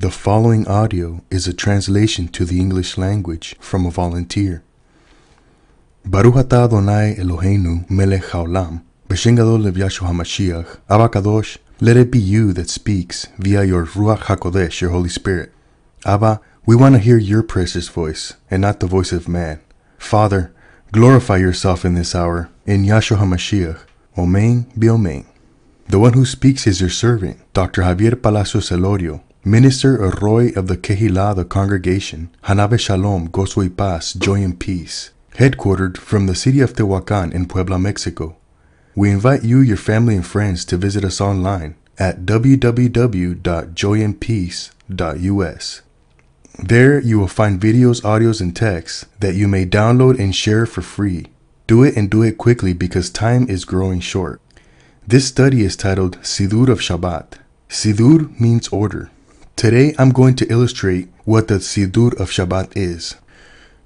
The following audio is a translation to the English language from a volunteer. Baruch Adonai Eloheinu melech haolam, b'shengadol lev HaMashiach, Abba let it be you that speaks via your Ruach HaKodesh, your Holy Spirit. Abba, we want to hear your precious voice and not the voice of man. Father, glorify yourself in this hour, in Yahshua HaMashiach. Omein be omein. The one who speaks is your servant, Dr. Javier Palacios Elorio, Minister Roy of the Kehillah, the congregation, Hanabe Shalom, Gozo y Paz, Joy and Peace, headquartered from the city of Tehuacan in Puebla, Mexico. We invite you, your family, and friends to visit us online at www.joyandpeace.us. There you will find videos, audios, and texts that you may download and share for free. Do it and do it quickly because time is growing short. This study is titled Sidur of Shabbat. Sidur means order. Today I'm going to illustrate what the Sidur of Shabbat is.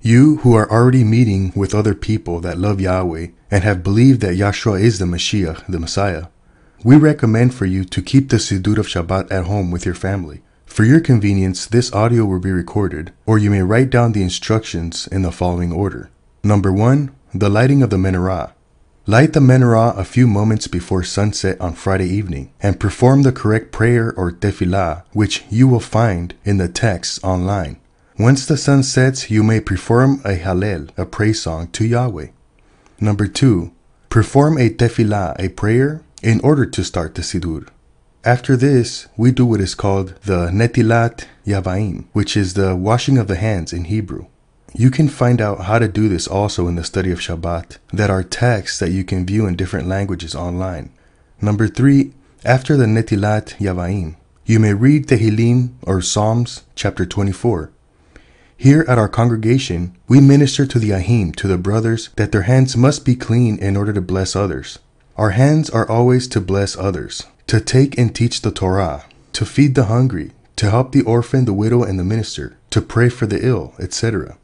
You who are already meeting with other people that love Yahweh and have believed that Yahshua is the Mashiach, the Messiah, we recommend for you to keep the Sidur of Shabbat at home with your family. For your convenience, this audio will be recorded, or you may write down the instructions in the following order. Number 1. The lighting of the menorah. Light the menorah a few moments before sunset on Friday evening and perform the correct prayer or tefillah, which you will find in the texts online. Once the sun sets, you may perform a hallel, a praise song to Yahweh. Number two, perform a tefillah, a prayer, in order to start the sidur. After this, we do what is called the Netilat yavain, which is the washing of the hands in Hebrew. You can find out how to do this also in the study of Shabbat. That are texts that you can view in different languages online. Number three, after the Netilat Yavaim, you may read Tehillim or Psalms chapter 24. Here at our congregation, we minister to the Ahim, to the brothers, that their hands must be clean in order to bless others. Our hands are always to bless others, to take and teach the Torah, to feed the hungry, to help the orphan, the widow, and the minister, to pray for the ill, etc.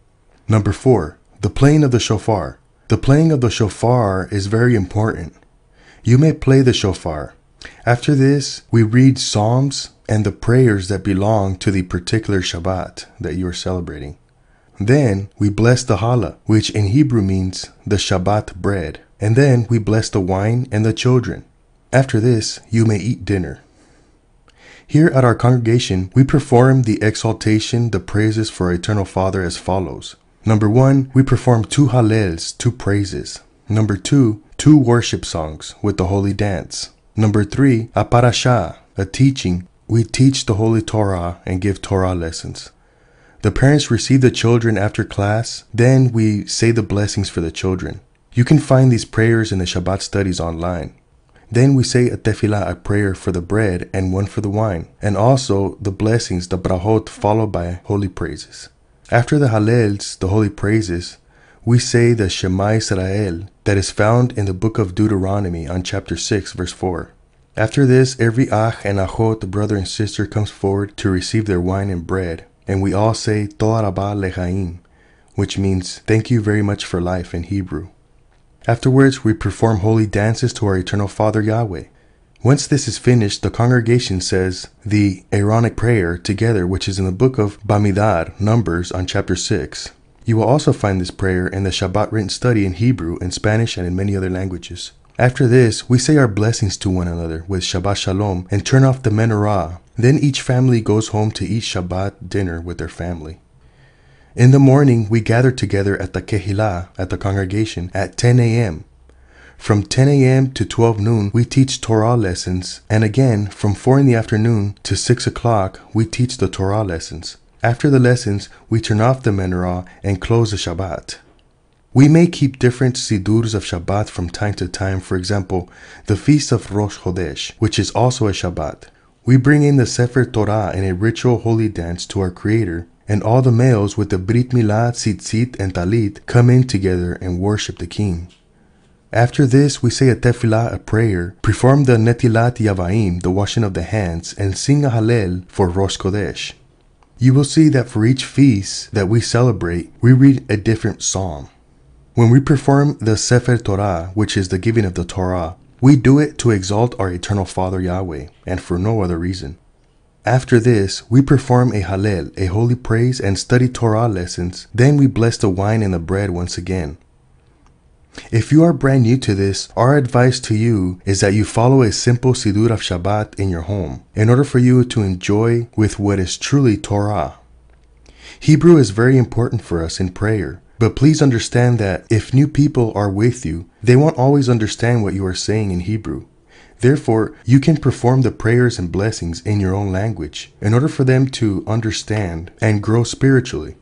Number four, the playing of the shofar. The playing of the shofar is very important. You may play the shofar. After this, we read psalms and the prayers that belong to the particular Shabbat that you are celebrating. Then we bless the challah, which in Hebrew means the Shabbat bread. And then we bless the wine and the children. After this, you may eat dinner. Here at our congregation, we perform the exaltation, the praises for our Eternal Father as follows. Number one, we perform two hallels, two praises. Number two, two worship songs with the holy dance. Number three, a parashah, a teaching. We teach the holy Torah and give Torah lessons. The parents receive the children after class, then we say the blessings for the children. You can find these prayers in the Shabbat studies online. Then we say a tefillah, a prayer for the bread and one for the wine, and also the blessings, the brahot, followed by holy praises. After the Hallels, the holy praises, we say the Shema Israel that is found in the book of Deuteronomy on chapter 6, verse 4. After this, every Ach and Achot, brother and sister, comes forward to receive their wine and bread, and we all say Toda Lechaim, which means thank you very much for life in Hebrew. Afterwards, we perform holy dances to our eternal Father Yahweh, once this is finished, the congregation says the Aaronic prayer together, which is in the book of Bamidbar, Numbers, on chapter 6. You will also find this prayer in the Shabbat written study in Hebrew, in Spanish, and in many other languages. After this, we say our blessings to one another with Shabbat Shalom and turn off the menorah. Then each family goes home to eat Shabbat dinner with their family. In the morning, we gather together at the Kehillah, at the congregation, at 10 a.m. From 10 a.m. to 12 noon, we teach Torah lessons, and again from 4 in the afternoon to 6 o'clock, we teach the Torah lessons. After the lessons, we turn off the menorah and close the Shabbat. We may keep different sidurs of Shabbat from time to time, for example, the feast of Rosh Chodesh, which is also a Shabbat. We bring in the Sefer Torah in a ritual holy dance to our Creator, and all the males with the Brit Milah, Tzitzit, and Talit come in together and worship the King. After this, we say a tefillah, a prayer, perform the netilat yavaim, the washing of the hands, and sing a hallel for Rosh Kodesh. You will see that for each feast that we celebrate, we read a different psalm. When we perform the Sefer Torah, which is the giving of the Torah, we do it to exalt our eternal Father Yahweh, and for no other reason. After this, we perform a Hallel, a holy praise, and study Torah lessons. Then we bless the wine and the bread once again. If you are brand new to this, our advice to you is that you follow a simple Siddur of Shabbat in your home in order for you to enjoy with what is truly Torah. Hebrew is very important for us in prayer, but please understand that if new people are with you, they won't always understand what you are saying in Hebrew. Therefore, you can perform the prayers and blessings in your own language in order for them to understand and grow spiritually.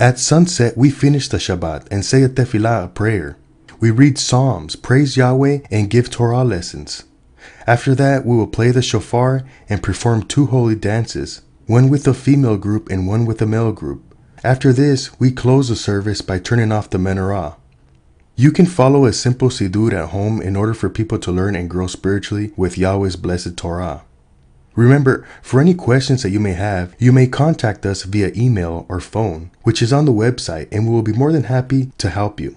At sunset, we finish the Shabbat and say a tefillah, a prayer. We read Psalms, praise Yahweh, and give Torah lessons. After that, we will play the shofar and perform two holy dances, one with the female group and one with the male group. After this, we close the service by turning off the menorah. You can follow a simple siddur at home in order for people to learn and grow spiritually with Yahweh's blessed Torah. Remember, for any questions that you may have, you may contact us via email or phone, which is on the website, and we will be more than happy to help you.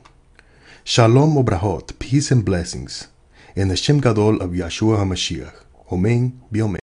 Shalom Obrahot, peace and blessings, in the Shem Gadol of Yeshua HaMashiach. Omen, Biomen.